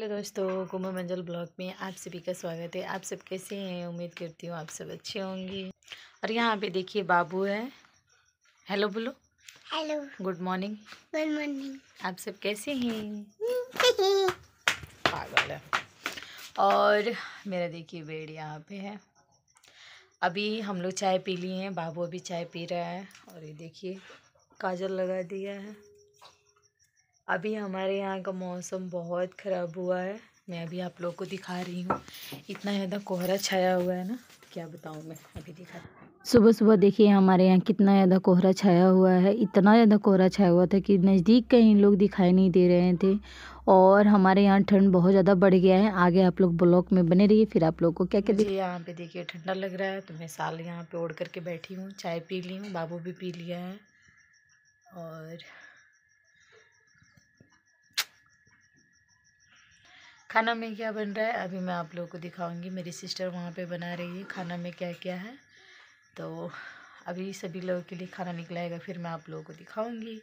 hello दोस्तों Kumar मंजल blog में आप सभी का स्वागत है आप सब कैसे हैं उम्मीद करती हूँ आप सब अच्छे होंगे और यहाँ पे देखिए बाबू है हेलो बोलो hello good morning good morning आप सब कैसे हैं पागल है और मेरा देखिए बेड यहाँ पे है अभी हम लोग चाय पी लिए हैं बाबू अभी चाय पी रहा है और ये देखिए काजल लगा दिया है अभी हमारे यहाँ का मौसम बहुत ख़राब हुआ है मैं अभी आप लोग को दिखा रही हूँ इतना ज़्यादा कोहरा छाया हुआ है ना तो क्या बताऊँ मैं अभी दिखा सुबह सुबह देखिए हमारे यहाँ कितना ज़्यादा कोहरा छाया हुआ है इतना ज़्यादा कोहरा छाया हुआ था कि नज़दीक कहीं लोग दिखाई नहीं दे रहे थे और हमारे यहाँ ठंड बहुत ज़्यादा बढ़ गया है आगे आप लोग ब्लॉक में बने रहिए फिर आप लोग को क्या क्या देखिए यहाँ पे देखिए ठंडा लग रहा है तो मैं साल यहाँ पे ओढ़ करके बैठी हूँ चाय पी ली हूँ बाबू भी पी लिया है और खाना में क्या बन रहा है अभी मैं आप लोगों को दिखाऊंगी मेरी सिस्टर वहाँ पे बना रही है खाना में क्या क्या है तो अभी सभी लोगों के लिए खाना निकलाएगा फिर मैं आप लोगों को दिखाऊंगी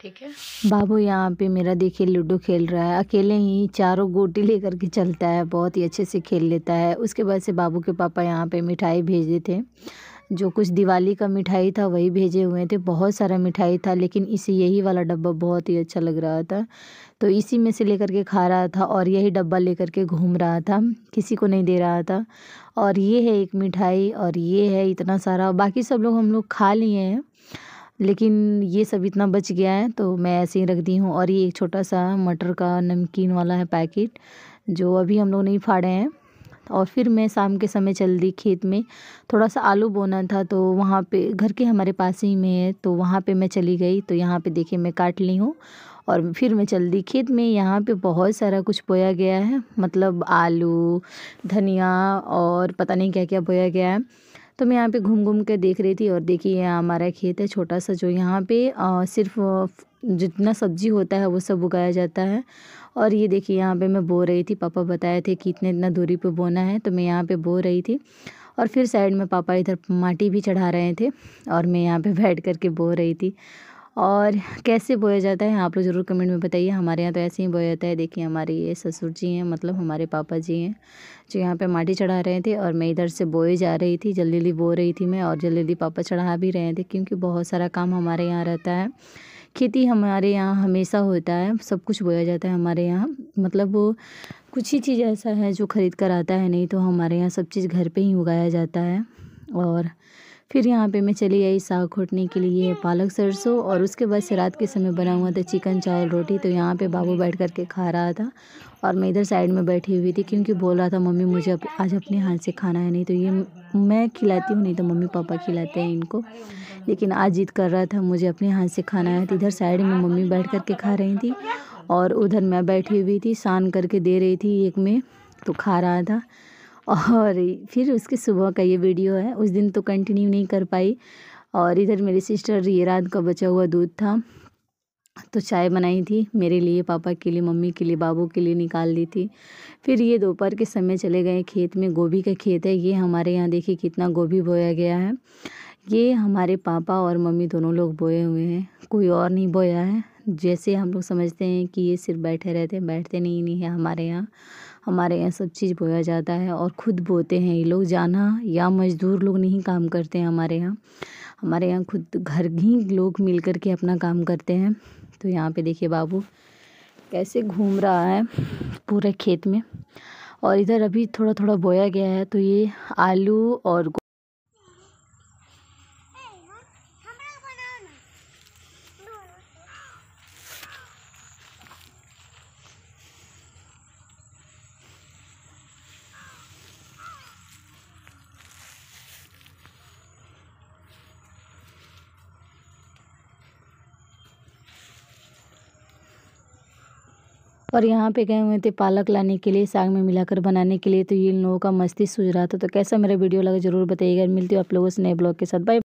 ठीक है बाबू यहाँ पे मेरा देखिए लूडो खेल रहा है अकेले ही चारों गोटी लेकर के चलता है बहुत ही अच्छे से खेल लेता है उसके बाद से बाबू के पापा यहाँ पर मिठाई भेजे थे जो कुछ दिवाली का मिठाई था वही भेजे हुए थे बहुत सारा मिठाई था लेकिन इसी यही वाला डब्बा बहुत ही अच्छा लग रहा था तो इसी में से लेकर के खा रहा था और यही डब्बा लेकर के घूम रहा था किसी को नहीं दे रहा था और ये है एक मिठाई और ये है इतना सारा बाकी सब लोग हम लोग खा लिए हैं लेकिन ये सब इतना बच गया है तो मैं ऐसे ही रख दी हूँ और ये एक छोटा सा मटर का नमकीन वाला है पैकेट जो अभी हम लोग नहीं फाड़े हैं और फिर मैं शाम के समय चल दी खेत में थोड़ा सा आलू बोना था तो वहाँ पे घर के हमारे पास ही में है तो वहाँ पे मैं चली गई तो यहाँ पे देखिए मैं काट ली हूँ और फिर मैं चल दी खेत में यहाँ पे बहुत सारा कुछ बोया गया है मतलब आलू धनिया और पता नहीं क्या क्या बोया गया है तो मैं यहाँ पे घूम घूम के देख रही थी और देखिए यहाँ हमारा खेत है छोटा सा जो यहाँ पे आ, सिर्फ जितना सब्जी होता है वो सब उगाया जाता है और ये देखिए यहाँ पे मैं बो रही थी पापा बताए थे कि इतने इतना दूरी पे बोना है तो मैं यहाँ पे बो रही थी और फिर साइड में पापा इधर माटी भी चढ़ा रहे थे और मैं यहाँ पर बैठ कर बो रही थी और कैसे बोया जाता है आप लोग ज़रूर कमेंट में बताइए हमारे यहाँ तो ऐसे ही बोया जाता है देखिए हमारे ये ससुर जी हैं मतलब हमारे पापा जी हैं जो यहाँ पे माटी चढ़ा रहे थे और मैं इधर से बोए जा रही थी जल्दी जल्दी बो रही थी मैं और जल्दी जल्दी पापा चढ़ा भी रहे थे क्योंकि बहुत सारा काम हमारे यहाँ रहता है खेती हमारे यहाँ हमेशा होता है सब कुछ बोया जाता है हमारे यहाँ मतलब वो कुछ ही चीज़ ऐसा है जो ख़रीद कर आता है नहीं तो हमारे यहाँ सब चीज़ घर पर ही उगाया जाता है और फिर यहाँ पे मैं चली आई साग घोटने के लिए पालक सरसों और उसके बाद से रात के समय बना हुआ था चिकन चावल रोटी तो यहाँ पे बाबू बैठ कर के खा रहा था और मैं इधर साइड में बैठी हुई थी क्योंकि बोल रहा था मम्मी मुझे आज अपने हाथ से खाना है नहीं तो ये मैं खिलाती हूँ नहीं तो मम्मी पापा खिलाते हैं इनको लेकिन आज जिद कर रहा था मुझे अपने हाथ से खाना है तो इधर साइड में मम्मी बैठ कर के खा रही थी और उधर मैं बैठी हुई थी शान करके दे रही थी एक में तो खा रहा था और फिर उसके सुबह का ये वीडियो है उस दिन तो कंटिन्यू नहीं कर पाई और इधर मेरी सिस्टर ये रात का बचा हुआ दूध था तो चाय बनाई थी मेरे लिए पापा के लिए मम्मी के लिए बाबू के लिए निकाल दी थी फिर ये दोपहर के समय चले गए खेत में गोभी का खेत है ये हमारे यहाँ देखिए कितना गोभी बोया गया है ये हमारे पापा और मम्मी दोनों लोग बोए हुए हैं कोई और नहीं बोया है जैसे हम लोग समझते हैं कि ये सिर्फ बैठे रहते हैं बैठते नहीं नहीं है हमारे यहाँ हमारे यहाँ सब चीज़ बोया जाता है और खुद बोते हैं ये लोग जाना या मज़दूर लोग नहीं काम करते हैं हमारे यहाँ हमारे यहाँ खुद घर ही लोग मिल कर के अपना काम करते हैं तो यहाँ पे देखिए बाबू कैसे घूम रहा है पूरे खेत में और इधर अभी थोड़ा थोड़ा बोया गया है तो ये आलू और और यहाँ पे गए हुए थे पालक लाने के लिए साग में मिलाकर बनाने के लिए तो ये लोगों का मस्ती सूझ रहा था तो कैसा मेरा वीडियो लगा जरूर बताइएगा मिलती हूँ आप लोगों से नए ब्लॉग के साथ बाय